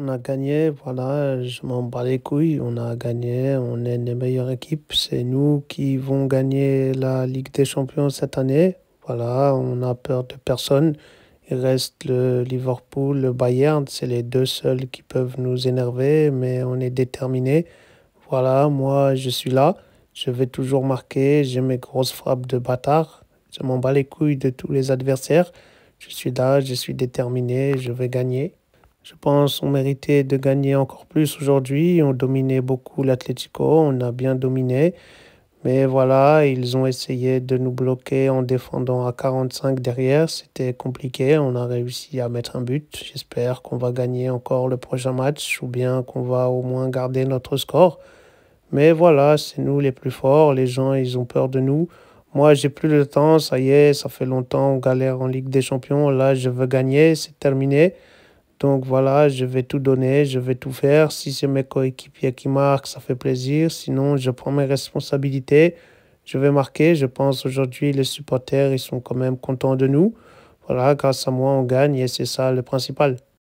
On a gagné, voilà, je m'en bats les couilles. On a gagné, on est une meilleures équipes. C'est nous qui vont gagner la Ligue des Champions cette année. Voilà, on n'a peur de personne. Il reste le Liverpool, le Bayern, c'est les deux seuls qui peuvent nous énerver, mais on est déterminés. Voilà, moi je suis là, je vais toujours marquer, j'ai mes grosses frappes de bâtard, je m'en bats les couilles de tous les adversaires. Je suis là, je suis déterminé, je vais gagner je pense, qu'on méritait de gagner encore plus aujourd'hui. On dominait beaucoup l'Atlético, on a bien dominé. Mais voilà, ils ont essayé de nous bloquer en défendant à 45 derrière. C'était compliqué. On a réussi à mettre un but. J'espère qu'on va gagner encore le prochain match ou bien qu'on va au moins garder notre score. Mais voilà, c'est nous les plus forts. Les gens, ils ont peur de nous. Moi, j'ai plus le temps. Ça y est, ça fait longtemps. On galère en Ligue des Champions. Là, je veux gagner. C'est terminé. Donc voilà, je vais tout donner, je vais tout faire. Si c'est mes coéquipiers qui marquent, ça fait plaisir. Sinon, je prends mes responsabilités. Je vais marquer. Je pense aujourd'hui, les supporters, ils sont quand même contents de nous. Voilà, grâce à moi, on gagne et c'est ça le principal.